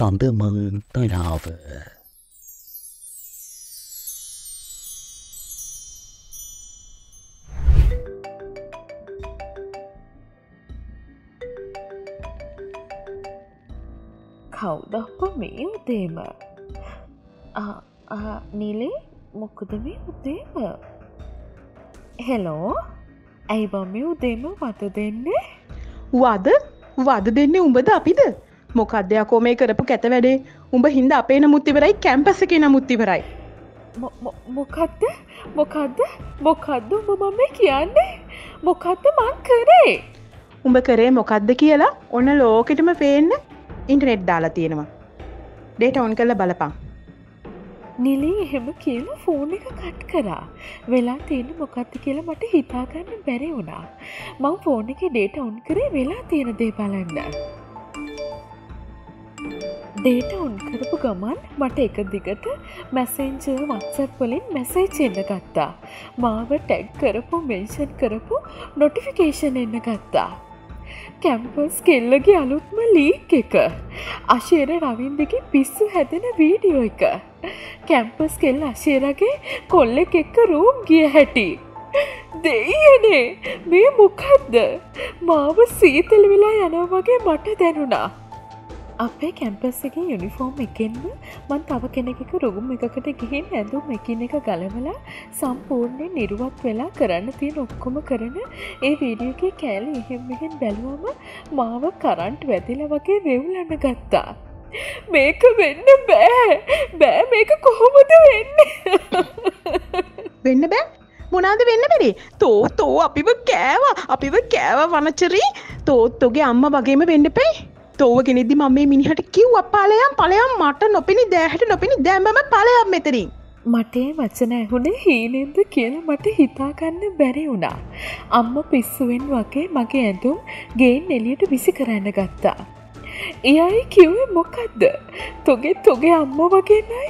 sandığımın tarafı. කවුදක්කො මේ උදේම නිලේ මොක්කද මේ උදේම හෙලෝ ඇයි බම උදේම වත දෙන්නේ වද වද දෙන්නේ උඹද අපිද මොකක්දයක්කෝ මේ කරපු කැත වැඩේ උඹ හින්ද අපේ නමුත්තිවරයි කැම්පස එක නමුත්තිවරයි මොකක්ද මොකක්ද මොකක්ද මම කියන්නේ මොකක්ද මං කරේ උඹ කරේ මොකක්ද කියලා ඔන්න ලෝකෙටම පේන්න ඉන්ටනෙට් දාලා තියෙනවා ඩේට ඔවන් කල්ල බලපං නිලේ එහෙම කියලා ෆෝන එක කට් කරා වෙලා තියෙන මොකක්ද කියලා මට හිතාගන්න බැරි වුණා මං ෆෝන එක ඩේට ඔවන් කරේ වෙලා තියෙන දේ බලන්න ඩේට ඔන් කරපු ගමන් මට එක දිගට මැසෙන්ජර් වත්සත් වලින් මැසේච් එන්න ගත්තා. මාව ටැක් කරපු මේෂන් කරපු නොටිෆිකේෂන් එන්න ගත්තා. කැම්පස් කෙල්ලගේ අලුත්ම ලීක් එක. අශේර රවින්දගේ පිස්සු හැදෙන වීඩියෝ එක. කැම්පස් කෙල්ල අශේරගේ කොල්ලෙක් එක්ක රූම් ගිය හැටි. දෙයියනේ මේ මොකක්ද මාව සීතල වෙලා යනවගේ මට දැනුණා. අපේ කැම්පස් එක යුනිෆෝර්ම් එකෙන්ම මන් තව කෙනෙක රොගුම් එකකට ගිහින් ඇඳුම් එකින් එක ගලවලා සම්පූර්ණය නිරුවත් වෙලා කරන්න තියෙන ඔක්කොම කරන ඒ වීඩියගේ කෑල එහෙම් මෙහෙන් බැලුවම මාව කරන්ට් වැදිල වගේ වෙව්ලන්න ගත්තා. මේක වෙන්න බෑ බෑ මේක කොහොමද වෙන්න වෙන්න බෑ මොනාද වෙන්න බැරි තෝතෝ අපිව කෑවා අපිව කෑව වනචරී තෝත්තුගේ අම්ම වගේම වෙන්න පැයි තෝව කෙනෙදි ම මේ මිනිහට කිව්ව පලයම් පලයම් මට නොපිනි දෑහට නොපිනි දැම්ම පලයම් මෙතරින් මටේ වචන ඇහුනේ හීනෙන්ද කියලා මට හිතාගන්න බැරි වුණා. අම්ම පිස්සුවෙන් වගේ මගේ ඇඳුම් ගේන් එලියට විසි කරන්න ගත්තා. එයයි කිව්වේ මොකක්ද? තොගේ තොගේ අම්ම වගේ නයි.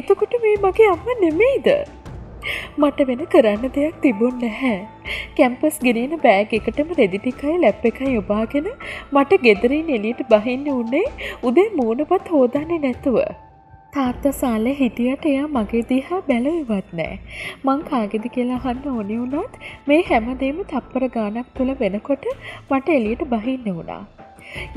එතකොට මේ මගේ අම්ම නෙමෙයිද? මට වෙන කරන්න දෙයක් තිබුන් නැහැ. කැම්පස් ගෙරීන බෑග එකටම රෙදිටිකයි ලැප් එකයි යොබාගෙන මට ගෙදරින් එලියට බහින්න උන්නේ උදේ මූුණපත් හෝදන්නේ නැතුව. තාත්තා සාලය හිටියට එයා මගේ දිහා බැලවිවත් නෑ. මං කාගෙද කියලා හන්න ඕනි වුණත් මේ හැමදේම තප්පර ගානක් තුළ වෙනකොට මට එලියට බහින්න වුණා.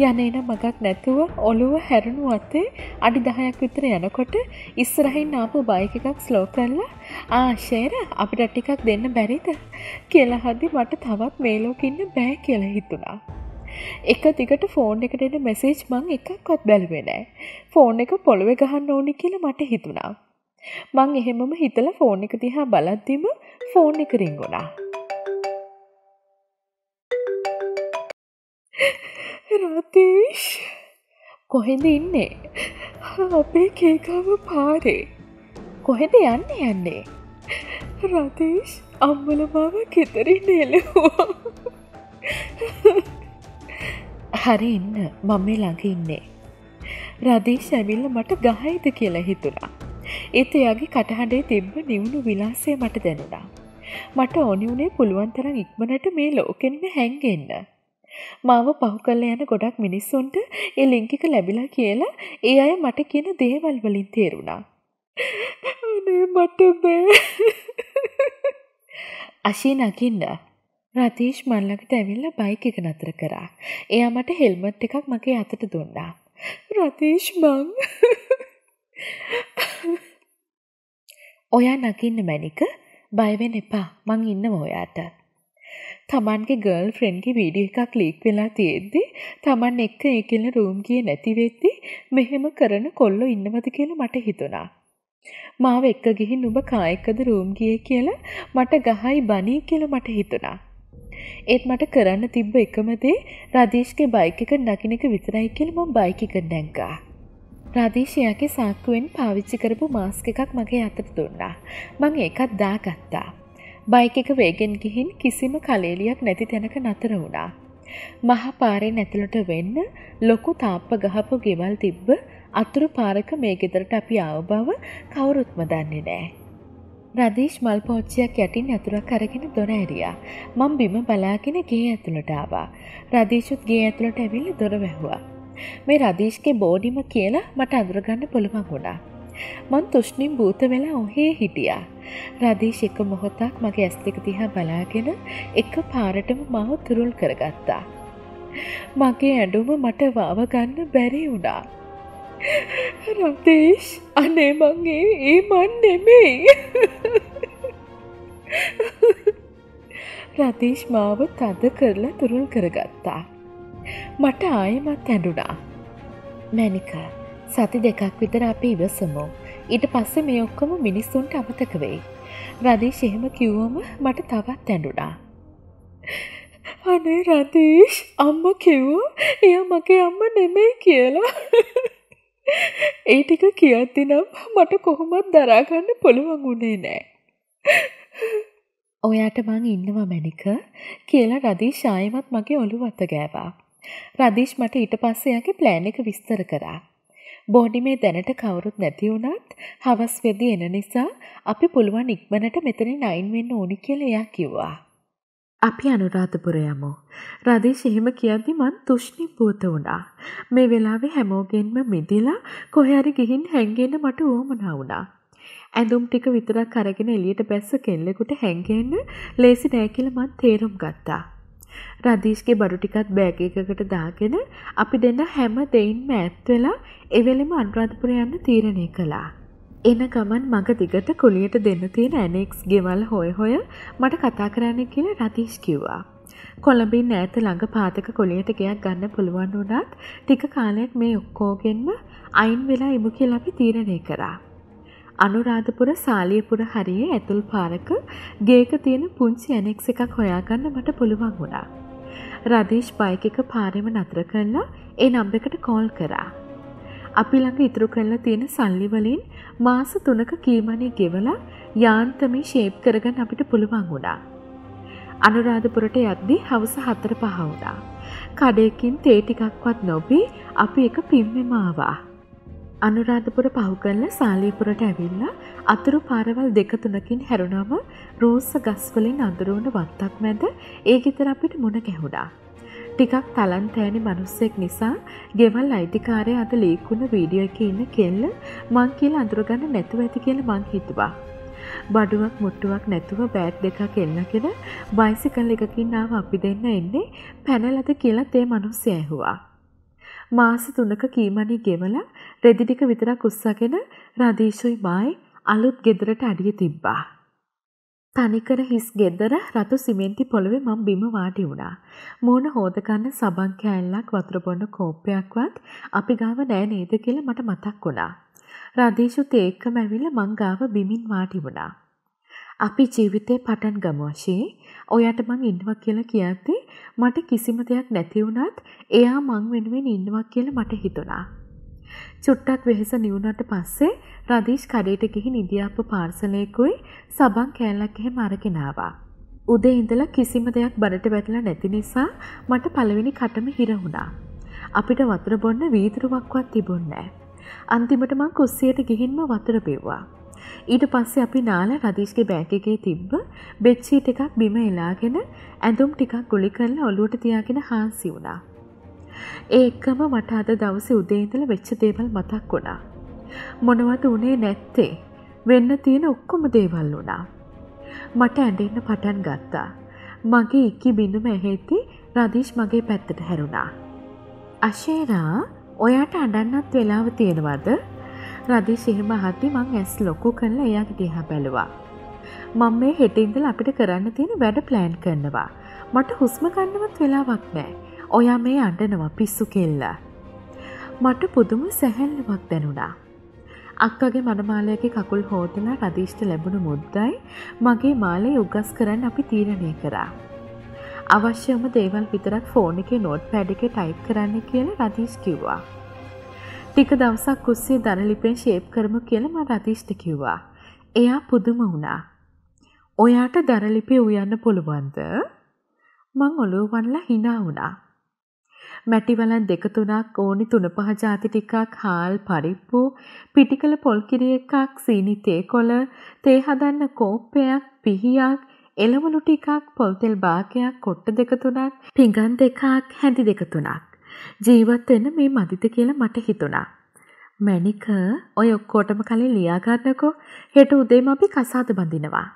යන එන මගක් නැතුව ඔළුව හැරණු අත්තේ අඩි දහයක් විතර යනකොට ඉස්සරහින් ආපු බයික එකක් ස්ලෝ කරලා ආශේර අපිට ටිකක් දෙන්න බැරිද කියලා හදදි මට තවත් මේලෝකඉන්න බෑ කියල හිතුනා. එක දිගට ෆෝන් එකටට මෙසේජ් මං එකක්වත් බැලවෙනෑ ෆෝන් එක පොළොව ගහන්න ඕනි කියලා මට හිතුනා. මං එහෙමම හිතල ෆෝන් එක දිහා බලද්දිම ෆෝන් එක රිංගුණා. රාතේෂ් කොහෙද ඉන්නේ අපේ කේකාව පාරේ කොහෙද යන්න යන්නේ. රතීෂ් අම්මල මාව කෙතරින් එලෙවා. හරි ඉන්න මම මේ ළඟ ඉන්නේ. රදීෂ් ඇවිල්ල මට ගහයිද කියලා හිතුනා. ඒත් එයාගේ කටහඬේ තිබ්බ නිවුණු විලාසය මට දැනුණා. මට ඕනිවුනේ පුළුවන් තරම් ඉක්මනට මේ ලෝකෙන්ම හැංගෙන්න. මාව පහු කල්ල යන ගොඩක් මිනිස්සුන්ට ඒ ලිංකික ලැබිලා කියලා ඒ අය මට කියන දේවල් වලින් තේරුණා. අනේ මට බෑ. අශී නගින්න රතීෂ් මන් ළඟට ඇවිල්ලා බයික් එක නතර කරා. එයා මට හෙල්මට් එකක් මගේ අතට දුන්නා. රතීෂ් බං ඔයා නගින්න මැනික බය වෙන්න එපා. මං ඉන්නවා ඔයාට. තමන්ගේ ගර්ල් ෆ්‍රෙන්ඩ්ගේ වීඩියෝ එකක් ලීක් වෙලා තියෙද්දි තමන් එක්ක ඒකෙල්ල රූම් ගියේ නැති වෙද්දි මෙහෙම කරන කොල්ලෝ ඉන්නවද කියලා මට හිතුණා. මාව එක්ක ගිහින් උඹ කායෙක්කද රූම් ගියේ කියලා මට ගහයි බනී කියලා මට හිතුණා. ඒත් මට කරන්න තිබ්බ එකම දේ රදීෂ්ගේ බයික් එක නගින එක විතරයි කියලා මම බයික් එක නැංගා. රදීෂයාගේ සාක්කුවෙන් පාවිච්චි කරපු මාස්ක් එකක් මගේ අතට දුන්නා. මං ඒකත් දාගත්තා. බයික එක වේගෙන් ගිහින් කිසිම කලේලියක් නැති තැනක නතර වුණා. මහපාරෙන් ඇතුළට වෙන්න ලොකු තාප්ප ගහපු ගෙවල් තිබ්බ අතුරු පාරක මේ ගෙදරට අපි ආව බව කවුරුත්ම දන්නේ නෑ. රදීශ් මල් පෝච්චයක් යටින් ඇතුරක් අරගෙන දොන ඇරියා. මං බිම බලාගෙන ගේ ඇතුළට ආවා. රදීශුත් ගේ ඇතුළට ඇවිල්ල දොර වැැහවා. මේ රදීශ්ගේ බෝඩිම කියලා මට අඳුරගන්න පුළුවන් වුණා. මං තුෂ්නිම් භූත වෙලා ඔහේ හිටියා. රදීශ එක මොහොතක් මගේ ඇස්තික දිහා බලාගෙන එක පාරටම මව තුරුල් කරගත්තා. මගේ ඇඩුම මට වාවගන්න බැරි වුණා. රතේෂ් අනේ මංගේ ඒ මන් නෙමෙයි රතීෂ් මාව තද කරලා තුරුල් කරගත්තා. මට ආයමත් ඇඩුඩා. මැනික සති දෙකක් විතර අපි ඉවසමු. ඊට පස්සේ මේ ඔක්කොම මිනිස්සුන්ට අමතක වෙයි. රදීෂ් එහෙම කිව්වම මට තවත් ඇඩුඩා. අනේ රදීෂ් අම්ම කිව්ව එය මගේ අම්ම නෙමෙයි කියලා. ඒ ටික කියද්දි නම් මට කොහොමත් දරාගන්න පුළුවන් වුණේ නෑ. ඔයාට මං ඉන්නවා මැනික කියලා රදීෂ් ආයෙමත් මගේ ඔළුව අත ගෑවා. රදීෂ් මට ඊට පස්සේ යගේ ප්ලෑන් එක විස්තර කරා. බෝඩිමේ දැනට කවුරුත් නැති වුණත් හවස් වෙදී එන නිසා අපි පුළුවන් ඉක්මනට මෙතනින් අයින් වෙන්න ඕනි කියලා එයා කිව්වා. අපි අනුරාධපුර යමු. රදේශ් එහෙම කියද්දි මං තුෂ්ණිපූත වුණා. මේ වෙලාවේ හැමෝගෙන්ම මිදිලා කොහේ හරි ගිහින් හැංගෙන්න මට ඕමනා වුණා. ඇඳුම් ටික විතරක් අරගෙන එළියට බැස්ස කෙල්ලෙකුට හැංගෙන්න ලේසි නෑ කියලා මං තේරුම් ගත්තා. රදීෂ්ගේ බඩු ටිකත් බෑග් එකකට දාගෙන අපි දෙන්න හැම දෙයින්ම ඈත් වෙලා එවෙලෙම අනුරාධපුර යන්න තීරණය කළා. එන ගමන් මඟ දිගට කුලියට දෙන්න තියෙන ඇනෙක්ස් ගෙවල් හොය හොය මට කතා කරන්න කියල රතිශ් කිව්වා. කොළඹින් ඈත ළඟ පාතක කොලියට ගයක් ගන්න පුළුවන් වුණත් ටික කාලයක් මේ ඔක්කෝගෙන්ම අයින් වෙලා ඉමු කියලපි තීරණය කරා. අනුරාධපුර සාලියපුර හරියේ ඇතුල් පාරක ගේක තියෙන පුංචි ඇනෙක්ස එකක් හොයාගන්න මට පුළුවන් වුණා. රදීශ් බයිකක පාරෙම නතර කරලා ඒ නම්බකට කෝල් කරා. අපි ළඟ ඉතුරු කරලා තියෙන සල්ලිවලින් මාස තුනක කීමනේ ගෙවලා යාන්තමේ ශේප් කරගන්න අපිට පුළුවන් වුණා. අනුරාධපුරට යද්දී හවස හතර පහ වුණා. කඩයකින් තේ ටිකක්වත් නොබී අපි එක පිම්මෙම ආවා. අනුරාධපුර පහු කරල සාලීපුරට ඇවිල්ලා අතුරු පාරවල් දෙක තුනකින් හැරුණම රෝස ගස්වලින් අඳුරුවන වත්තක් මැද ඒ ගෙතර අපිට මුණ ගැහුඩා. ටිකක් තලන්තෑනි මනුස්සෙක් නිසා ගෙවල් අයිතිකාරය අද ලීකුණ වීඩියෝ එක ඉන්න කෙල්ල මං කියල අඳුරගන්න නැතුව ඇති කියල මං හිතුවා. බඩුවක් මුට්ටුවක් නැතුව බෑට් දෙකක් එන්නගෙන බයිසිකල් එකකින් ආව අපි දෙන්න එන්නේ පැනලද කියලා තේ මනුස්ස ඇහුවා. මාස තුනක කීමනි ගෙවල රෙදිටික විතරක් උස්සගෙන රදීශුයි බයි අලුත් ගෙදරට අඩිය තිබ්බා. තනිකර හිස් ගෙදර රතු සිමෙන්ති පොළවේ මම බිම වාඩි වුණා. මූණ හොද ගන්න සබන් කෑල්ලක් වතුර බොන්න කෝප්පයක්වත් අපි ගාව නෑ නේද කියලා මට මතක් වුණා. රදීෂුත් ඒකම ඇවිල්ලා මං ගාව බිමින් වාඩි වුණා. අපි ජීවිතේ පටන් ගමු වශී. ඔයාට මං ඉන්නවා කියලා කියද්දී මට කිසිම දෙයක් නැති වුණත් එයා මං වෙනුවෙන් ඉන්නවා කියලා මට හිතුණා. චුට්ටක් වෙහෙස නිවුණට පස්සේ රදීෂ් කඩේට ගිහින් ඉදියාප්පු පාර්සලයකුයි සබන් කෑල්ලක් එහෙම අරගෙන ආවා. උදේ ඉඳලා කිසිම දෙයක් බඩට වැටලා නැති නිසා මට පළවෙනි කටම හිර වුණා. අපිට වතුර බොන්න වීදුරුවක්වත් තිබුණේ නැහැ. අන්තිමට මං කුස්සියට ගිහින්ම වතුර බිව්වා. ඊට පස්සේ අපි නාලා රදීෂ්ගේ බෑග් එකේ තිබ්බ බෙඩ්ෂීට් එකක් බිම එලාගෙන ඇඳුම් ටිකක් ගුලි කරලා ඔලුවට තියාගෙන හාන්සි වුණා. ඒ එක්කම මට අද දවස උදේඉඳල වෙච්ච දේවල් මතක් වුණා. මොනවද උනේ නැත්තේ වෙන්න තියෙන ඔක්කොම දේවල් වුණා. මට ඇඳෙන්න පටන් ගත්තා. මගේ එකි බිඳුම ඇහෙද්දි රදීශ් මගේ පැත්තට හැරුණා. අශේරා ඔයාට අඩන්නත් වෙලාව තියෙනවද රදිශ් එහෙම හත්ති මං ඇස් ලොකු කරල එයාගේ දිහා බැලවා. මං මේ හෙටින්දල අපිට කරන්න තියෙන වැඩ ප්ලෑන් කරනවා. මට හුස්ම ගන්නවත් වෙලාවක් නෑ. ඔයා මේ අඩනවා පිස්සු කෙල්ලා. මට පුදුම සැහැල්ලුවක් දැනුණා. අක්කගේ මනමාලයකි කකුල් හෝතලා රදිෂ්ට ලැබුණු මුද්දයි මගේ මාලේ උගස් කරන්න අපි තීරණය කරා. අවශ්‍යම දේවල් විතරක් ෆෝන එක නෝට් පැඩික ටයිප් කරන්න කියල රදිෂ් කිව්වා. ටික දවසක් කුස්සේ දනලිපෙන් ශේප් කරම කියල ම රදිෂ්ට කිව්වා. එයා පුදුම වුණා. ඔයාට දරලිපි උයන්න පුළුවන්ද? මං ඔලුවවන්ලා හිනා වුණා. මැටිවලන් දෙක තුනක් ඕනි තුන පහ ಜಾති ටිකක් හාල් පරිප්පු පිටිකල පොල් කිරි එකක් සීනි තේ කොළ තේ හදන්න කෝප්පයක් පිහියක් එළවලු ටිකක් පොල් තෙල් බාකයක් කොට්ට දෙක තුනක් පිඟන් දෙකක් හැඳි දෙක තුනක් ජීවත් වෙන මේ මදිත කියලා මට හිතුණා මැනික ඔය ඔක්කොටම කලින් ලියා ගන්නකෝ හෙට උදේම අපි කසාද බඳිනවා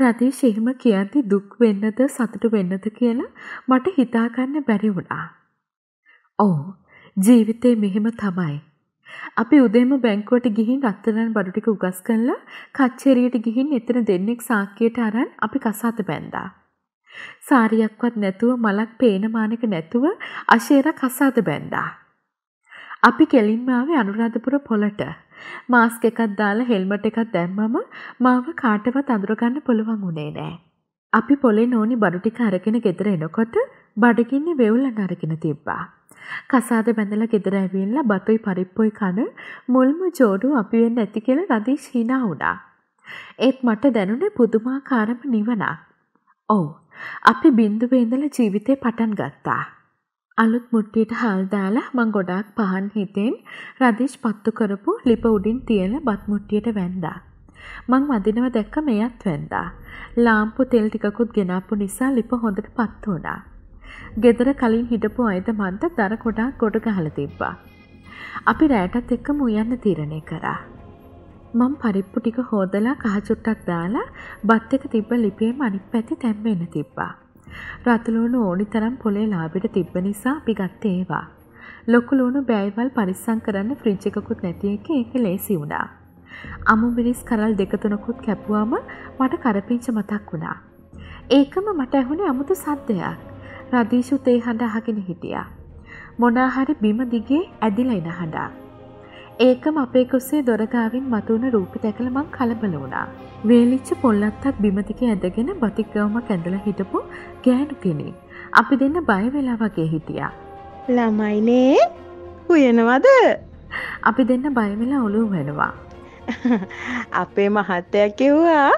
රතීෂ් එහෙම කියද්දි දුක් වෙන්නද සතුට වෙන්නද කියලා මට හිතාගන්න බැරි වුණා. ඔව් ජීවිතේ මෙහෙම තමයි. අපි උදේම බැංකුවට ගිහින් රත්තරන් බඩු ටික උගස් කරලා කච්චේරියට ගිහින් එතන දෙන්නෙක් සාක්කියට අරන් අපි කස අත බැන්දා. සාරියක්වත් නැතුව මලක් පේන මානෙක නැතුව අශේර කස අත බැන්දා. අපි කෙලින්ම ආවේ අනුරාධපුර පොළට. මාස්ක් එකක් දාලා හෙල්මට් එකක් දැම්මම මාව කාටවත් අඳුරගන්න පුළුවන් උනේ නෑ. අපි පොලේ නෝනි බඩු ටික අරගෙන ගෙදර එනකොට බඩගින්නේ වෙවුලන් අරගෙන තිබ්බා. කසාද බැඳලා ගෙදර ඇවිල්ලා බතුයි පරිප්පුයි කන මුල්ම ජෝඩු අපි වෙන්න ඇති කියලා රදීෂ් hina වුණා. ඒත් මට දැනුනේ පුදුමාකාරම නිවනක්. ඔව්. අපි බිඳුවේ ඉඳලා ජීවිතේ පටන් ගත්තා. අලුත් මුට්ටියට හාල් දාලා මං ගොඩාක් පහන් හිතෙන් රදිෂ් පත්තු කරපු ලිප උඩින් තියන බත් මුට්ටියට වැන්දා. මං වදිනව දැක්ක මෙයත් වැන්දා. ලාම්පු තෙල් ටිකකුත් ගෙනාපු නිසා ලිප හොඳට පත්තු වුණා. ගෙදර කලින් හිටපු අයද මන්ට දර කොටක් ගොඩ ගහල තිබ්බා. අපි රෑටත් එක්ක මුයන්න තීරණය කරා. මං පරිප්පු ටික හෝදලා කහචුට්ටක් දාලා බත් එක තිබ්බ ලිපියම අනිත් පැති තැම්බෙන්න තිබ්බා. රතුලුණු ඕනි තරම් පොලේ ලාබෙට තිබ්බ නිසා අපි ගත්තේ ඒවා. ලොකු ලුණු බෑයිවල් පරිස්සම් කරන්න ෆ්‍රිජ් එකකුත් නැති එක ඒක ලේසි වුණා. අමු මිරිස් කරල් දෙක තුනකුත් කැපුවාම මට කරපීච මතක් වුණා. ඒකම මට ඇහුණේ අමුතු සද්දයක්. රදීෂුතේ හඬ අහගෙන හිටියා. මොනාහරි බිම දිගේ ඇදිලා ඉන හඬක්. ඒකම අපේ කුස්සේ දොරගාවින් මතුවන රූප දැකල මං කලබල වුණා. වේලිච්ච පොල්ලත්තක් බිමතික ඇදගෙන බතික්ගවම කැඳලා හිටපු ගෑනු කෙනෙක්. අපි දෙන්න බය වෙලා වගේ හිටියා. ළමයිනේ හුයනවද? අපි දෙන්න බයවෙලා ඔලු වෙනවා. අපේ මහත්තය කිව්වා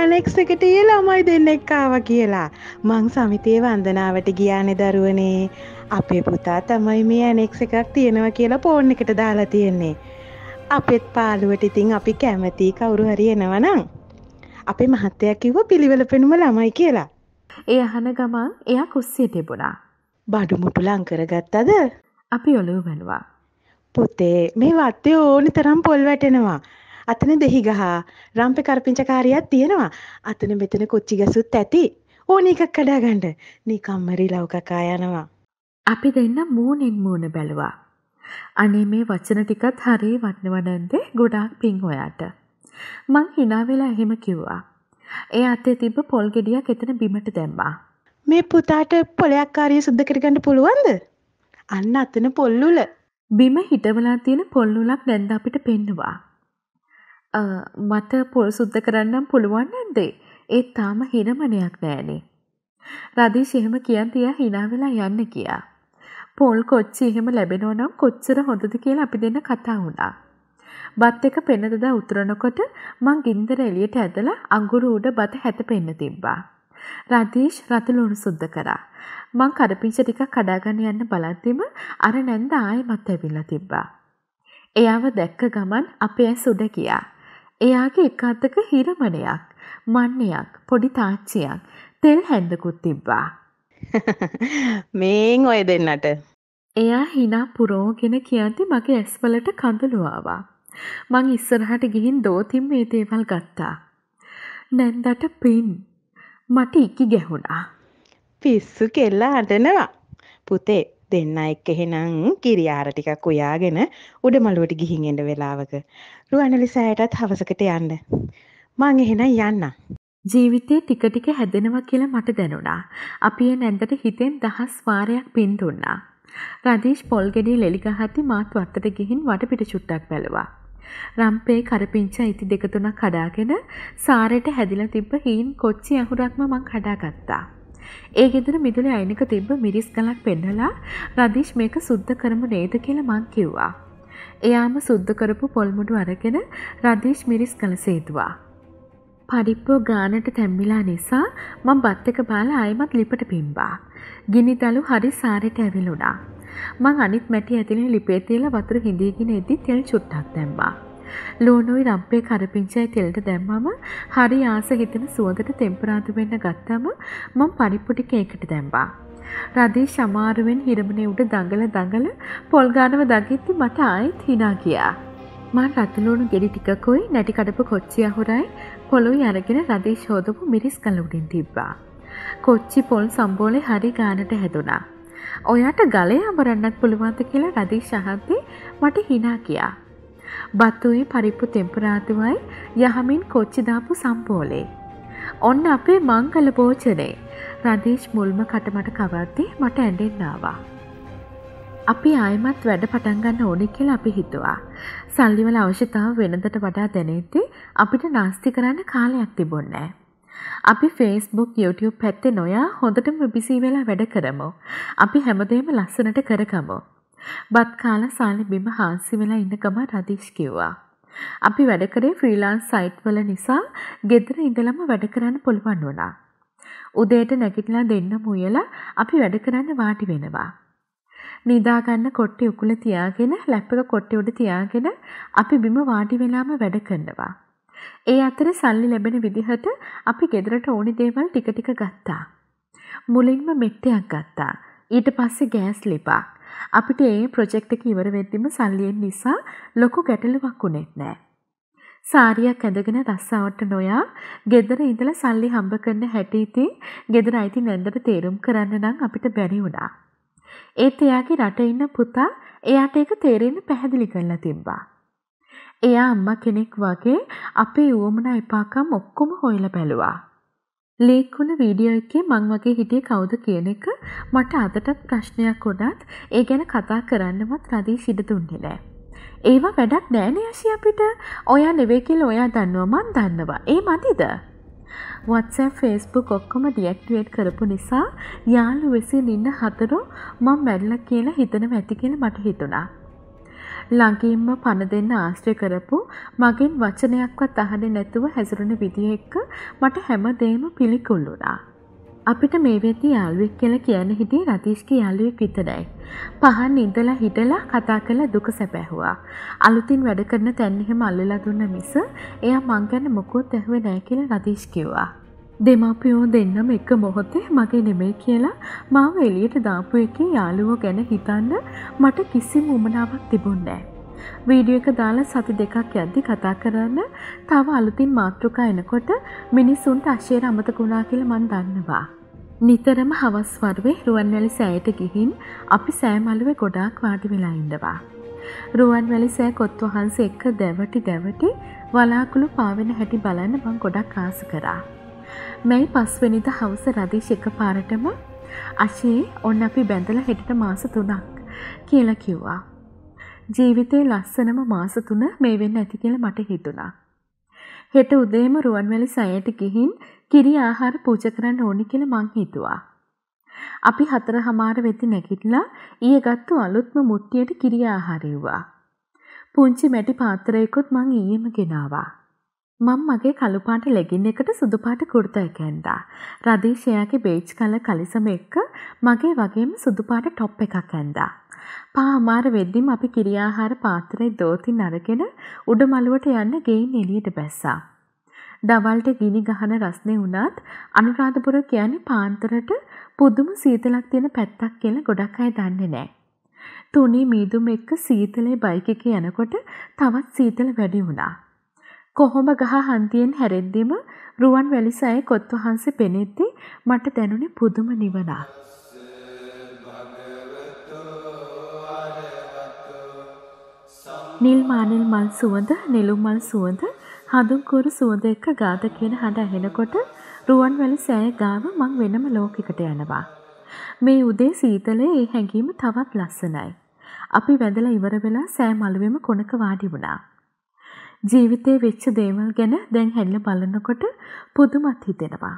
ඇලෙක්ස එකට ඊ ළමයි දෙන්නෙක් ආව කියලා. මං සමිතයේ වන්දනාවට ගියානෙ දරුවනේ. අපේ පුතා තමයි මේ ඇනෙක්ස එකක් තියෙනවා කියලා පෝර්ණ එකට දාලා තියෙන්නේ. අපෙත් පාලුවට ඉතිං අපි කැමති කවුරු හරි එනවනම්. අපේ මහත්තයක් කිව්ව පිළිවෙල පෙනුම ළමයි කියලා. ඒ අහන ගමන් එයා කුස්සිය තිබුණා. බඩුමුටු ලංකරගත්තද අපි ඔලු වෙනවා. පුතේ මේ වත්තේ ඕනි තරම් පොල් වැටෙනවා. අතන දෙහි ගහා රම්පෙ කරපිංචකාරියක් තියෙනවා අතන මෙතන කොච්චි ගැසුත් ඇති ඕන එකක් කඩාගණ්ඩ නිකම්මරි ලව්කකා යනවා. අපි දෙන්න මූණෙන් මූණ බැලුවා. අනේ මේ වචන ටිකත් හරි වටනවා නැන්ද? ගොඩාක් පිං ඔයාට. මං hina වෙලා එහෙම කිව්වා. ඒ අතේ තිබ්බ පොල් ගෙඩියක් එතන බිමට දැම්මා. මේ පුතාට පොලයක්කාරිය සුද්ධ කරගන්න පුළුවන්ද? අන්න අතන පොල්ලුල. බිම හිටවලා තියෙන පොල්ලුලක් නැන්ද අපිට පෙන්නවා. මට පොල් සුද්ධ කරන්නම් පුළුවන් නැන්ද? ඒ තාම හිනමනයක් නෑනේ. රදීෂ් එහෙම කියන් තියා hina වෙලා යන්න කියා. පෝල් කොච්චි එහෙම ලැබෙනෝ නම් කොච්චර හොඳද කියලා අපි දෙන්න කතා වුණා. බත් එක පෙන්නදදා උතුරනකොට මං ගින්දර එළියට ඇදලා අඟුරු උඩ බත හැත පෙන්න තිබ්බා. රදීෂ් රතුලුණු සුද්ධ කරා. මං කරපිංච ටිකක් කඩාගන්න යන්න බලද්දිම අර නැන්ද ආයෙමත් ඇවිල්ලා තිබ්බා. එයාව දැක්ක ගමන් අපේ ඇස් උඩ ගියා. එයාගේ එක අතක හිරමණයක්, මන්නයක්, පොඩි තාච්චියක්, තෙල් හැන්දකුත් තිබ්බා. මේන් ඔය දෙන්නට. එයා හිනා පුරෝගෙන කියන්ති මගේ ඇස්වලට කඳුළුවාවා. මං ඉස්සරහට ගිහින් දෝතිම් මේ දේවල් ගත්තා. නැන්දට පින් මට ඉක්කි ගැහුණා. පිස්සු කෙල්ලා අඩනවා. පුතේ දෙන්න එක්ක එහෙනම් කිරියාර ටිකක් උයාගෙන උඩමළුවට ගිහින් එන්න වෙලාවක රුවන්වැලි සෑයටත් හවසකට යන්න. මං එහෙනම් යන්න. ජීවිතේ ටික ටික හැදෙනවා කියලා මට දැනුණා. අපි ඒ නැන්දට හිතෙන් දහස් වාරයක් පින් දුන්නා. රදීෂ් පොල් ගෙඩිය ලෙලි ගහද්දි මාත් වත්තට ගිහින් වටපිට චුට්ටක් බැලුවා. රම්පේ කරපිංචා ඉති දෙක තුනක් කඩාගෙන සාරේට හැදිලා තිබ්බ හීන් කොච්චි අහුරක්ම මං කඩාගත්තා. ඒ ගෙදර මිදුලේ අයිනක තිබ්බ මිරිස් ගලක් පෙන්නලා රදීෂ් මේක සුද්ධ කරමු නේද කියලා මං කිව්වා. එයාම සුද්ධ කරපු පොල් මුඩු අරගෙන රදීෂ් මිරිස් ගල සේදුවා. පරිප්පෝ ගානට තැම්බිලා නිසා මම බත් එක බාලා ආයෙමත් ලිපට පිම්බා. ගිනිදලු හරි සාරෙට ඇවිලුණා. මං අනිත් මැටි ඇතුලේ ලිපේ තියලා වතුර හිඳීගෙන ඉද්දි තෙල් චුට්ටක් දැම්මා. ලෝණුයි රම්පේ කරපිංචයි තෙලට දැම්මම හරි ආස හිතෙන සුවඳට ටෙම්පරාදු වෙන්න ගත්තම මං පරිප්පු ටික ඒකට දැම්මා. රදී සමාරුවෙන් හිරමනේ උඩ දඟල දඟල පොල් ගානව දකිද්දි මට ආයෙත් hina ගියා. මං රත්ලුණු ගෙඩි ටිකකුයි නැටි කඩපු කොච්චිය හොරයි පොළොයි අරගෙන රදේ ශෝධපු මිරිස් කල උඩින් තිබ්බා. කොච්චි පොල් සම්බෝලේ හරි ගානට හැදුනා. ඔයාට ගලේ අමරන්නත් පුළුවන්ත කියලා රදී ශහන්තේ මට හිනා කියා. බත්තුයි පරිප්පු තෙම්පරාතුවයි යහමින් කොච්චිදාපු සම්පෝලේ. ඔන්න අපේ මංගල භෝජනේ රදේශ් මුල්ම කටමට කවද්දී මට ඇඩෙන්න්නවා. අපි ආයමත් වැඩ පටන් ගන්න ඕනේ කියලා අපි හිතුවා. සල්ලි වල අවශ්‍යතාව වෙනදට වඩා දැනෙද්දී අපිට නාස්ති කරන්න කාලයක් තිබුණේ නැහැ. අපි Facebook, YouTube පැත්තේ නොයා හොඳටම බිසි වෙලා වැඩ කරමු. අපි හැමදේම ලස්සනට කරගමු. බත් කාලා සාලි බිම හාන්සි වෙලා ඉන්න ගම රදීෂ් කිව්වා. අපි වැඩ කරේ ෆ්‍රීලාන්ස් සයිට් වල නිසා ගෙදර ඉඳලම වැඩ කරන්න පුළුවන් වුණා. උදේට නැගිටලා දෙන්න මුයලා අපි වැඩ කරන්න වාඩි වෙනවා. නිදා ගන්න කොට්ටේ උකුල තියාගෙන ලැප් එක කොට්ටේ උඩ තියාගෙන අපි බිම වාඩි වෙලාම වැඩ කරනවා. ඒ අතර සල්ලි ලැබෙන විදිහට අපි ගෙදරට ඕනි දේවල් ටික ටික ගත්තා. මුලින්ම මෙට්ටයක් ගත්තා. ඊට පස්සේ ගෑස් ලිපා. අපිට ඒ ප්‍රොජෙක්ට් එක ඉවර වෙද්දිම සල්ලියෙන් නිසා ලොකු ගැටලුවක් උනේත් නෑ. සාරියක් ඇඳගෙන රස්සාවට නොයා ගෙදර ඉඳලා සල්ලි හම්බ කරන හැටි ඉතින් ගෙදර අයිති නැන්දට තේරුම් කරන්න නම් අපිට බැරි වුණා. ඒත් එයාගේ රටේ ඉන්න පුතා එයාට ඒක තේරෙන්න පැහැදිලි කරලා තිබ්බා. එයා අම්මා කෙනෙක් වගේ අපේ ඌමනා එපාකම් ඔක්කොම හොයලා බැලුවා. ලීක් වුණ වීඩියෝ එකේ මං වගේ හිටියේ කවුද කියන එක මට අදටත් ප්‍රශ්නයක් උනත් ඒ ගැන කතා කරන්නවත් රදී සිඩ දුන්නේ නෑ. ඒවා වැඩක් නෑනේ ඇසි අපිට. ඔයා නෙවෙයි කියලා ඔයා දන්නවා මං දන්නවා. ඒ මදිද? WhatsApp ෆස්බුක් ඔක්කොම ඩියක්ටුවේට් කරපු නිසා යාළු වෙසින් ඉන්න හතරු මං මැල්ල කියලා හිතන ඇති කියල මට හිතුණා. ලඟින්ම පණ දෙන්න ආශ්‍රය කරපු මගෙන් වචනයක්වත් අහන නැතුව හැසුරුණ විදිහෙක්ක මට හැමදේම පිළිකුල්ලුනා. අපිට මේ වෙද්දි යාළුවෙක් කියලා කියන්න හිටියේ රතීෂ්ගේ යාළුවෙක් විතරයි. පහන් ඉඳලා හිටලා කතා කරලා දුක සැපැහුවා. අලුතින් වැඩ කරන තැන් එහෙම අල්ලලා දුන්න මිස එයා මං ගැන මොකුත් ඇහුවේ නැහැ කියලා රතීෂ් කිව්වා. දෙමාපියෝ දෙන්නම එක මොහොතේ මගේ නෙමෙයි කියලා මාව එළියට දාපු එකේ යාළුවෝ ගැන හිතන්න මට කිසිම උමනාවක් තිබුණේ වීඩියෝ එක දාලා සති දෙකක් යද්දි කතා කරන්න තව අලුතින් මාතෘකා එනකොට මිනිසුන්ට අශේර අමතක වුණා කියලා මන් දන්නවා. නිතරම හවස් වරුවේ රුවන්වැලි සෑයට ගිහින් අපි සෑමලුව ගොඩාක් වාඩි වෙලා ඉඳවා. රුවන්වැලි සෑ කොත් වහන්සේ එක්ක දැවටි දැවටි වලාකුළු පාවෙන හැටි බලන්න මං ගොඩක් ආස කරා. මැයි පස්වෙනිද හවස රදීශ එක පාරටම අශේ ඔන්න අපි බැඳලා හෙටට මාස තුනක් කියලා කිව්වා. ජීවිතේ ලස්සනම මාස තුන මේ වෙන්න ඇති කියලා මට හිතුණා. හෙට උදේම රුවන්වැලි සෑයට ගිහින් කිරි ආහාර පූජා කරන්න ඕනි කියලා මං හිතුවා. අපි හතරහමාර වෙති නැගිටලා ඊයේ ගත්ත අලුත්ම මුට්ටියට කිරි ආහාරෙව්වා. පුංචි මැටි පාත්‍රයකුත් මං ඊයේම ගෙනාවා. මම මගේ කළු පාට ලෙගින් එකට සුදු පාට කුර්තා එක ඇඳා. රදීෂයාගේ බේජ් කලර් කලිසම එක්ක මගේ වගේම සුදු පාට টොප් එකක් ඇඳා. පාමාර වෙද්දිම අපි කිරියාහාර පාත්‍රයේ දෝතින් අරගෙන උඩ මළුවට යන්න ගෙයින් එළියට බැස්සා. දවල්ට ගිනි ගහන රස්නේ වුණත් අනුරාධපුර කියන්නේ පාන්තරට පුදුම සීතලක් තියෙන පැත්තක් කියලා ගොඩක් අය දන්නේ නැහැ. තුනි මීදුම එක්ක සීතලේ බයික් එකේ යනකොට තවත් සීතල වැඩි වුණා. කොහොම ගහ හන්තියෙන් හැරෙද්දිම රුවන් වැලිසෑය කොත්වහන්සේ පෙනෙද්දී මට දැනුනේ පුදුම නිවනක්. නිල් මානෙල් මල් සුවඳ, නිලු මල් සුවඳ, හඳුන් කුරු සුවඳ එක්ක ගාත කියන හඬ ඇහෙනකොට රුවන්වැලි සෑය ගාව මං වෙනම ලෝකෙකට යනවා. මේ උදේ සීතලේ ඒ හැඟීම තවත් ලස්සනයි. අපි වැදලා ඉවර වෙලා සෑ මළුවේම කොනක වාඩි වුණා. ජීවිතේ වෙච්ච දේවල් ගැන දැන් හැරිලා බලනකොට පුදුමත් හිතෙනවා.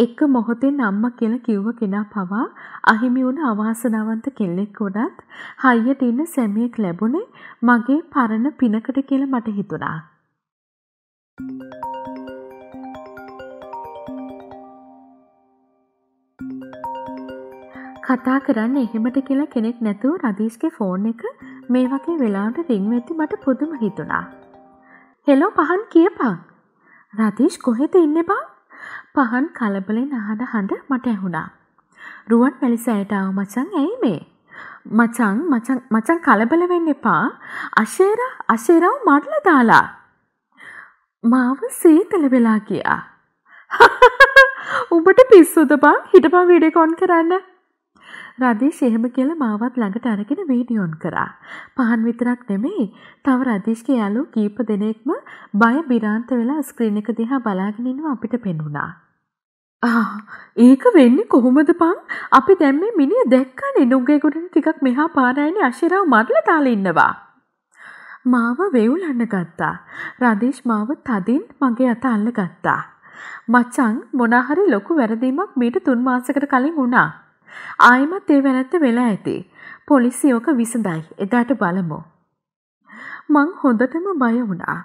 එක මොහොතෙන් අම්මා කියලා කිව්ව කෙනා පවා අහිමි වුණ අවාසනාවන්ත කෙල්ලෙක් වුණත් හයියට ඉන්න සැමියෙක් ලැබුණේ මගේ පරණ පිනකට කියලා මට හිතුණා. කතා කරන්න එහෙමට කියලා කෙනෙක් නැතුව රදීෂ්ගේ ෆෝන් එක මේ වගේ වෙලාවට රින් වෙද්දි මට පුදුම හිතුණා. හෙලෝ පහන් කියපන්. රදීෂ් කොහෙද ඉන්නේ බං? පහන් කලබලෙන් අහන හඬ මට ඇහුණා. රුවන් වැලිසෑයට ආව මචං ඇයි මේ? මචං මචං මචං කලබල වෙන්න එපා. අශේරා අශේරාව මඩලා දාලා. මාව සීතල වෙලා ගියා. උඹට පිස්සුද බං? හිටපන් වීඩියෝ කෝල් කරන්න. රදීෂ් එහෙම කියලා මාවත් ළඟට අරගෙන වීඩියෝන් කරා. පහන් විතරක් නෙමෙයි, තව රදීෂ්ගේ යාළුවෝ කීප දෙනෙක්ම බය බිරාන්ත වෙලා ස්ක්‍රීන් එක දිහා බලාගෙන ඉන්නවා අපිට පෙනුණා. ආ ඒක වෙන්නේ කොහොමද පං? අපි දැන් මේ මිනිහ දැක්කනේ නුගේ ගොඩට ටිකක් මෙහා පාරයිනේ අශිරාව මරලා තාලා ඉන්නවා. මාව වෙවුලන්න ගත්තා. රදීෂ් මාව තදින් මගේ අත අල්ල ගත්තා. මචං මොනාහරි ලොකු වැරදීමක් මීට තුන් මාසකට කලින් වුණා. ආයිමත් ඒ වැරැද්ද වෙලා ඇති. පොලිසිය ඕක විසඳයි. එදාට බලමු. මං හොඳටම බය වුණා.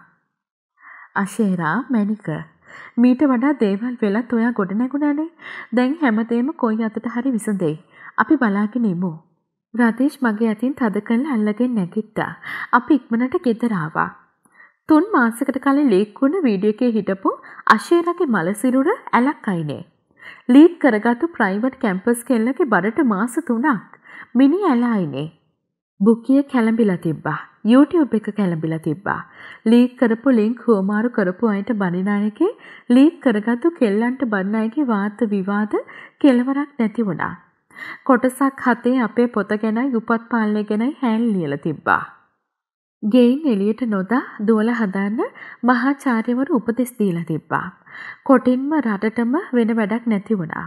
අශේරා මැනික මීට වඩා දේවල් වෙලත් ඔයා ගොඩ නැගුණානේ. දැන් හැමදේම කොයි අතට හරි විසඳෙයි. අපි බලාගෙන ඉමු. රතේෂ් මගේ අතින් තද කරලා අල්ලගෙන නැගිට්ටා. අපි ඉක්මනට ගෙදර ආවා. තුන් මාසයකට කලින් ලීක් වුණ වීඩියෝ එකේ හිටපු අශේරාගේ මලසිරුර ඇලක් අයිනේ. ලීඩ් කරගත්තු ප්‍රයිවට් කැම්පස් කෙල්ලකි බඩට මාස තුනක් මිනි ඇලායිනේ. බුකිය කැළඹිලා තිබ්බා. YouTube එක කැළඹිලා තිබ්බා. ලීක් කරපු ලින්ක් හුවමාරු කරපු අයට බනින අයගේ ලීක් කරගත්තු කෙල්ලන්ට බනින අයගේ වාද විවාද කෙලවරක් නැති වුණා. කොටසක් හතේ අපේ පොත ගැනයි උපත් පාලනය ගැනයි හැන් ලියලා තිබ්බා. ගෙයින් එළියට නොදා දුවල හදන්න මහාචාර්යවරු උපදෙස් දීලා තිබ්බා. කොටින්ම රටටම වෙන වැඩක් නැති වුණා.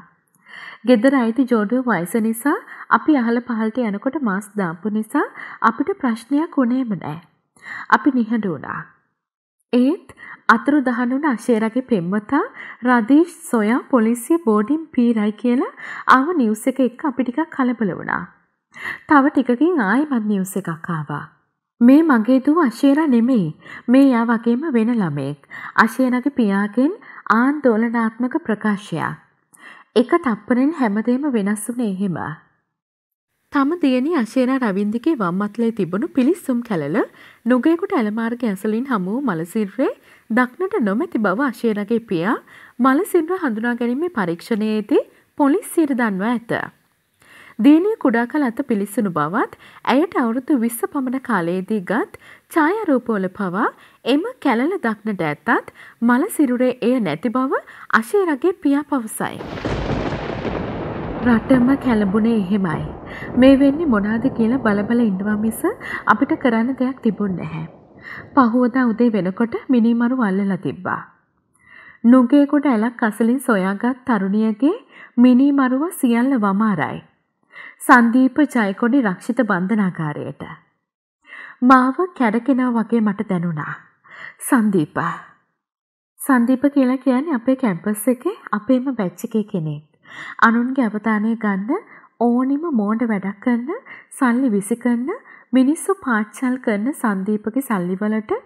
ගෙදර අයිති ජෝඩුව වයස නිසා අපි අහල පහලට යනකොට මාස් දාපු නිසා අපිට ප්‍රශ්නයක් උනේම නෑ. අපි නිහඬ වුණා. ඒත් අතුරු දහන් වුණ අශේරගේ පෙම්වතා රදීෂ් සොයා පොලිසිය බෝඩින් පීරයි කියලා ආව නිවුස් එක එක්ක අපි ටිකක් කලබල වුණා. තව ටිකකින් ආයෙමත් නිවුස් එකක් ආවා. මේ මගේ දුව අශේරා නෙමෙයි. මේ යා වගේම වෙන ළමයෙක්. අශේරාගේ පියාගෙන් ආන්දෝලනාත්මක ප්‍රකාශයක්. එක තප්පරෙන් හැමදේම වෙනස් වුණේ එහෙම. තම දියණි අශේරා රවින්දගේ වම් අත්ලේ තිබුණු පිලිස්සුම් කැලල නුගේකුට ඇලමාර්ගය ඇසලින් හමු වූ මලසිරේ දක්නට නොමැති බව අශේරාගේ පියා මලසිරව හඳුනා ගැනීමේ පරීක්ෂණයේදී පොලිසියට දන්වා ඇත. දියණිය කුඩා කල අත පිළිසුණු බවත් ඇයට අවුරුදු 20 පමණ කාලයේදී ගත් ඡායාරූපවල පවා එම කැලල දක්නට ඇත්තත් මල සිරුරේ එය නැති බව අශේරගේ පියා පවසයි. රටම කැළඹුණේ එහෙමයි. මේ වෙන්නේ මොනවාද කියලා බලබල ඉඳවා මිස අපිට කරන්න දෙයක් තිබුණ නැහැ. පහුවදා උදේ වෙනකොට මිනිමරු අල්ලලා තිබ්බා. නුගේකට ඇලක් අසලින් සොයාගත් තරුණියගේ මිනිමරුව සියල්ල වමාරයි. සන්දීප ජයකොඩි රක්ෂිත බන්ධනාකාරයට. මාව කැඩකෙනා වගේ මට දැනුණා. සන්දීප. සන්දීප කියලා කියන්නේ අපේ කැම්පස් එකේ අපේම බැච් එකේ කෙනෙක්. අනුන්ගේ අවධානය ගන්න ඕනිම මෝඩ වැඩක් කරන, සල්ලි විසි කරන, මිනිස්සු පාච්චල් කරන සන්දීපගේ සල්ලි වලට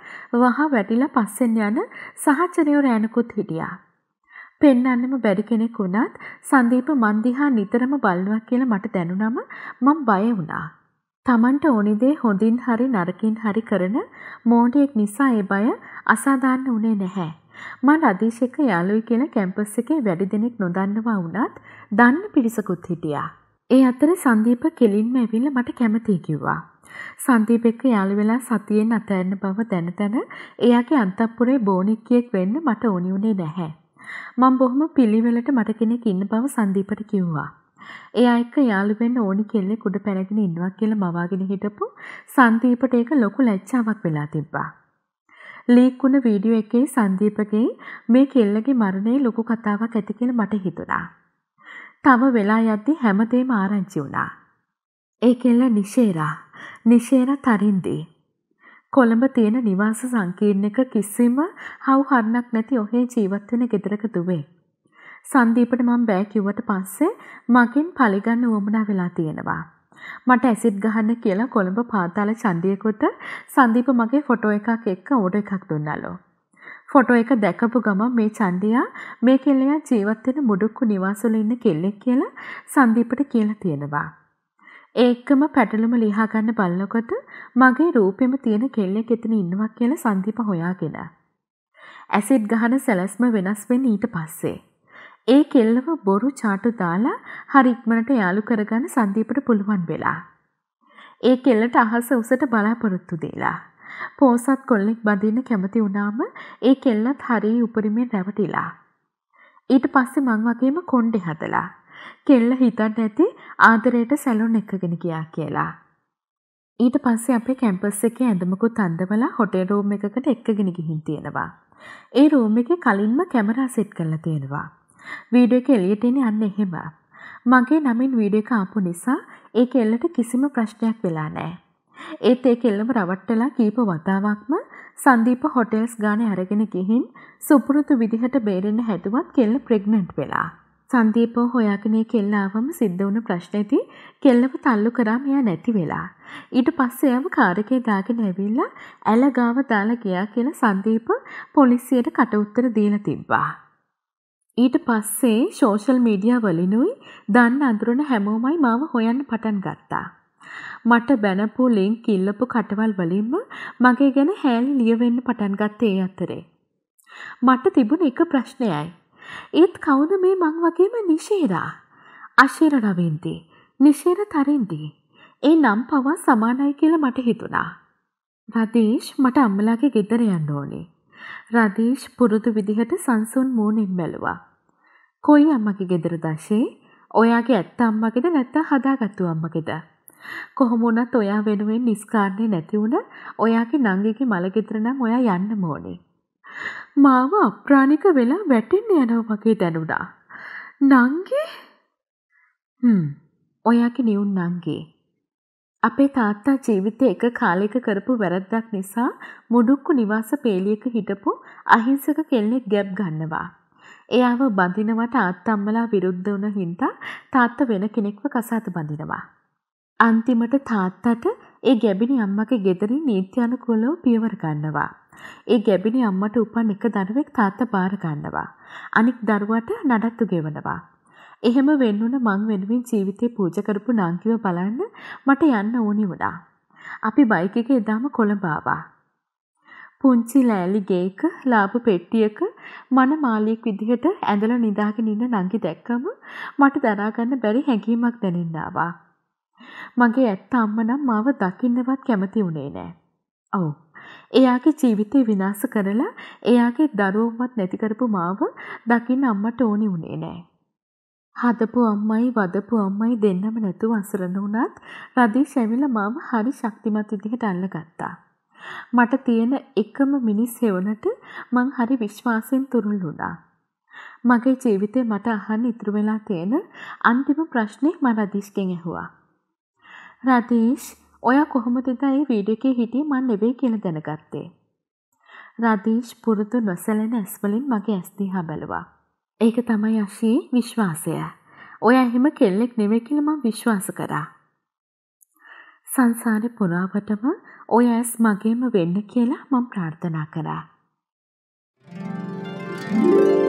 වහ වැටිලා පස්සෙන් යන සහචරයෝ රෑනකුත් හිටියා. පෙන්වන්නම බැරි කෙනෙක් වුණත් සංදීප මන් දිහා නිතරම බලනවා කියලා මට දැනුනම මම බය වුණා. Tamanට ඕනි දේ හොඳින් හරි නරකින් හරි කරන මෝඩයෙක් නිසා ඒ බය අසාධාරණ උනේ නැහැ. මං අදීශ් එක යාළුවයි කියලා කැම්පස් එකේ වැඩි දෙනෙක් නොදන්නවා වුණත් දන්න පිරිසකුත් හිටියා. ඒ අතර සංදීප කෙලින්ම ඇවිල්ලා මට කැමතියි කිව්වා. සංදීප එක්ක යාළු වෙලා සතියෙන් අතෑරන බව දැන දැන එයාගේ අන්තපුරේ බෝනික්කියෙක් වෙන්න මට ඕනි උනේ නැහැ. මම බොහොම පිළිවෙලට මට කෙනෙක් ඉන්න බව සංදීපට කිව්වා. එයා එක්ක යාළු වෙන්න ඕනි කෙල්ලෙක් උඩ පැනගෙන ඉන්නවා කියලා මවාගෙන හිටපු සංදීපට ඒක ලොකු ලැජ්ජාවක් වෙලා තිබ්බා. ලීක් වුණ වීඩියෝ එකේ සංදීපගේ මේ කෙල්ලගේ මරණයේ ලොකු කතාවක් ඇති කියලා මට හිතුණා. තව වෙලා යද්දී හැමදේම ආරංචි වුණා. ඒ කෙල්ල නිෂේරා. නිෂේරා තරින්දී. කොළඹ තියෙන නිවාස සංකීර්ණයක කිසිම හවු හරණක් නැති ඔහේ ජීවත් වෙන ගෙදරක දුවේ. සංදීපට මම බෑ කිව්වට පස්සේ මගෙන් පලිගන්න උවමනා වෙලා තියෙනවා. මට ඇසිඩ් ගහන්න කියලා කොළඹ පාතාල චන්දියකට සංදීප මගේ ෆොටෝ එකක් එක්ක ඕඩර් එකක් දුන්නලු. ෆොටෝ එක දැකපු ගමන් මේ චන්දියා මේ කෙල්ලයා ජීවත් වෙන මුඩුක්කු නිවාස වල ඉන්න කෙල්ලෙක් කියලා සංදීපට කියලා තියෙනවා. ඒකම පැටලුම ලියා ගන්න බලනකොට මගේ රූපෙම තියෙන කෙල්ලෙක් එතන ඉන්නවා කියලා සංදීප හොයාගෙන. ඇසිඩ් ගහන සැලැස්ම වෙනස් වෙන්නේ ඊට පස්සේ. ඒ කෙල්ලව බොරු චාටු දාලා හරි ඉක්මනට යාළු කරගන්න සංදීපට පුළුවන් වෙලා. ඒ කෙල්ලට අහස උසට බලාපොරොත්තු දෙලා. පෝසත් කොල්ලෙක් බඳින්න කැමති වුණාම ඒ කෙල්ලත් හරිය උපරිමෙන් රැවටිලා. ඊට පස්සේ මං වගේම කොණ්ඩේ හදලා. කෙල්ල හිතන්න ඇති ආදරයට සැලොන් එකගෙන ගියා කියලා. ඊට පස්සේ අපේ කැම්පස් එකේ ඇඳමකුත් අඳවලා හොටෙල් රූම් එකකට එක්කගෙන ගිහින් තියෙනවා. ඒ රූම් එකේ කලින්ම කැමරා සෙට් කරලා තියෙනවා. වීඩියෝ එක එළියට එන්නේ අන්න එහෙම. මගේ නමින් වීඩියෝ එක ආපු නිසා ඒ කෙල්ලට කිසිම ප්‍රශ්නයක් වෙලා නැහැ. ඒත් ඒ කෙල්ලම රවට්ටලා කීප වතාවක්ම සංදීප හොටෙල්ස් ගානේ අරගෙන ගිහින් සුපුරුදු විදිහට බේරෙන්න හැදුවත් කෙල්ල ප්‍රෙග්නන්ට් වෙලා. සංදීපව හොයාගෙන කෙල්ලාවම සිද්ධ වුණ ප්‍රශ්නේදී කෙල්ලව තල්ලු කරා මෙයා නැති වෙලා. ඊට පස්සේ එයාව කාර් එකේ දාගෙන ඇවිල්ලා ඇලගාව දාලා ගියා කියලා සංදීප පොලිසියට කට උත්තර දීලා තිබ්බා. ඊට පස්සේ සෝෂල් මීඩියා වලිනුයි දන්න අඳුරන හැමෝමයි මාව හොයන්න පටන් ගත්තා. මට බැනපු ලින්ක් ඉල්ලපු කටවල් වලින්ම මගේ ගැන හැලි ලියවෙන්න පටන් ගත්තේ ඒ අතරේ. මට තිබුණ එක ප්‍රශ්නයයි ඒත් කවුද මේ මං වගේම නිශේරා? අශේර රවෙන්ති, නිශේර තරින්ති. ඒ නම් පවා සමානයි කියලා මට හිතුණා. රදීෂ් මට අම්මලාගේ ගෙදර යන්න ඕනේ. රදීෂ් පුරුදු විදිහට සංසුන් මූණෙන් බැලුවා. කොයි අම්මගේ ගෙදර දැෂේ? ඔයාගේ ඇත්ත අම්මගේද නැත්නම් හදාගත්තු අම්මගේද? කොහොම වුණත් ඔයා වෙනුවෙන් නිස්කාරණේ නැති වුණ ඔයාගේ නංගිගේ මලගෙදර නම් ඔයා යන්න ඕනේ. මාව අප්‍රාණික වෙලා වැටෙන්න යනවා වගේ දැනුණා. නංගි? හ්ම්. ඔයාගේ නියුන් නංගි. අපේ තාත්තා ජීවිතේ එක කාලයක කරපු වැරද්දක් නිසා මුඩුක්කු නිවාස පේලියක හිටපු අහිංසක කෙල්ලෙක් ගැබ් ගන්නවා. එයාව බඳිනවා තාත්තම්මලා විරුද්ධ වුණ හින්දා තාත්තා වෙන කෙනෙක්ව කසාත බඳිනවා. අන්තිමට තාත්තට ඒ ගැබිනි අම්මගේ ගෙදරින් නීත්‍යානුකූලව පියවර ගන්නවා. ඒ ගැබිනි අම්මට උපන් එක දරුවෙක් තාත්තා බාර ගන්නවා. අනික් දරුවට නඩත්තු ගෙවනවා. එහෙම වෙන්නුන මං වෙනුවෙන් ජීවිතේ පූජා කරපු නංගිව බලන්න මට යන්න ඕනි වුණා. අපි බයික් එකේ එදාම කොළඹ ආවා. පුංචි ලෑලි ගේක ලාභ පෙට්ටියක මන මාළියෙක් විදිහට ඇඳලා නිදාගෙන ඉන්න නංගි දැක්කම මට දරා ගන්න බැරි හැඟීමක් දැනෙන්න ආවා. මගේ ඇත්ත අම්ම නම් මාව දකින්නවත් කැමති වුණේ නෑ. ඔව්. එයාගේ ජීවිතේ විනාශ කරලා එයාගේ දරුවොවත් නැති කරපු මාව දකින්න අම්මට ඕනි වුණේ නෑ. හදපු අම්මයි වදපු අම්මයි දෙන්නම නැතුව අසරණ වුණත් රදීෂ් ඇවිල්ලා මාව හරි ශක්තිමත් විදිහට අල්ලගත්තා. මට තියෙන එකම මිනිස් හේවනට මං හරි විශ්වාසයෙන් තුරුල් වුණා. මගේ ජීවිතේ මට අහන්න ඉතුරු වෙලා තියෙන අන්තිම ප්‍රශ්නේ මම රදීෂ්ගෙන් ඇහුවා. රතීෂ් ඔයා කොහොමද දා ඒ වීඩියෝ එකේ හිටියේ මන් නෙවෙයි කියලා දැනගත්තේ. රතීෂ් පුරුදු නොසැලෙන ඇස් වලින් මගේ ඇස් දිහා බැලුවා. ඒක තමයි අශී විශ්වාසය. ඔයා එහෙම කෙල්ලෙක් නෙවෙයි කියලා මම විශ්වාස කරා. සංසාරේ පුරාවටම ඔය ඇස් මගේම වෙන්න කියලා මම ප්‍රාර්ථනා කරා. Thank you.